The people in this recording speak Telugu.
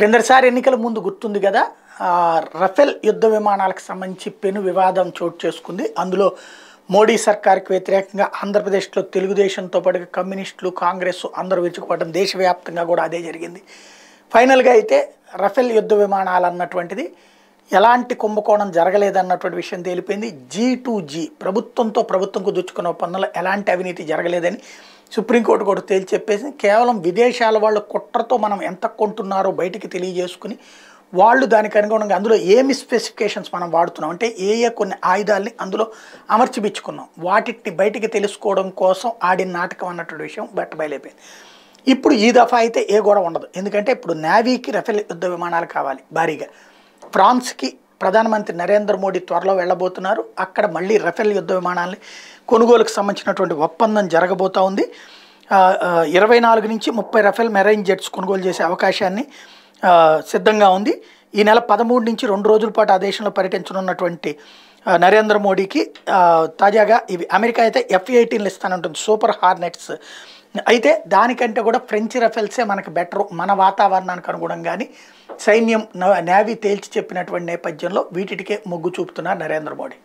క్రిందటిసారి ఎన్నికల ముందు గుర్తుంది కదా రఫెల్ యుద్ధ విమానాలకు సంబంధించి పెను వివాదం చోటు చేసుకుంది అందులో మోడీ సర్కార్కి వ్యతిరేకంగా ఆంధ్రప్రదేశ్లో తెలుగుదేశంతో పాటు కమ్యూనిస్టులు కాంగ్రెస్ అందరూ విరుచుకుపడడం దేశవ్యాప్తంగా కూడా అదే జరిగింది ఫైనల్గా అయితే రఫెల్ యుద్ధ విమానాలు అన్నటువంటిది ఎలాంటి కుంభకోణం జరగలేదన్నటువంటి విషయం తేలిపోయింది జీ టు జీ ప్రభుత్వంతో ప్రభుత్వం దుచ్చుకున్న పనులు ఎలాంటి అవినీతి జరగలేదని సుప్రీంకోర్టు కూడా తేల్చి చెప్పేసి కేవలం విదేశాల వాళ్ళు కుట్రతో మనం ఎంత కొంటున్నారో బయటికి తెలియజేసుకుని వాళ్ళు దానికి అనుగుణంగా అందులో ఏమి స్పెసిఫికేషన్స్ మనం వాడుతున్నాం అంటే ఏ ఏ కొన్ని ఆయుధాలని అందులో అమర్చిపించుకున్నాం వాటిని బయటికి తెలుసుకోవడం కోసం ఆడిన నాటకం అన్నటువంటి విషయం బట్ట బయలైపోయింది ఇప్పుడు ఈ దఫా అయితే ఏ గొడవ ఉండదు ఎందుకంటే ఇప్పుడు నావీకి రఫేల్ యుద్ధ విమానాలు కావాలి భారీగా ఫ్రాన్స్కి ప్రధానమంత్రి నరేంద్ర మోడీ త్వరలో వెళ్ళబోతున్నారు అక్కడ మళ్ళీ రఫేల్ యుద్ధ విమానాన్ని కొనుగోలుకు సంబంధించినటువంటి ఒప్పందం జరగబోతూ ఉంది ఇరవై నాలుగు నుంచి ముప్పై రఫేల్ మెరైన్ జెట్స్ కొనుగోలు చేసే అవకాశాన్ని సిద్ధంగా ఉంది ఈ నెల పదమూడు నుంచి రెండు రోజుల పాటు ఆ దేశంలో పర్యటించనున్నటువంటి నరేంద్ర మోడీకి తాజాగా ఇవి అమెరికా అయితే ఎఫ్ ఎయిటీన్లు ఇస్తానంటుంది సూపర్ హార్నెట్స్ అయితే దానికంటే కూడా ఫ్రెంచ్ రఫెల్సే మనకు బెటరు మన వాతావరణానికి అనుగుణంగానే సైన్యం నావీ తేల్చి చెప్పినటువంటి నేపథ్యంలో వీటికే మొగ్గు చూపుతున్నారు నరేంద్ర మోడీ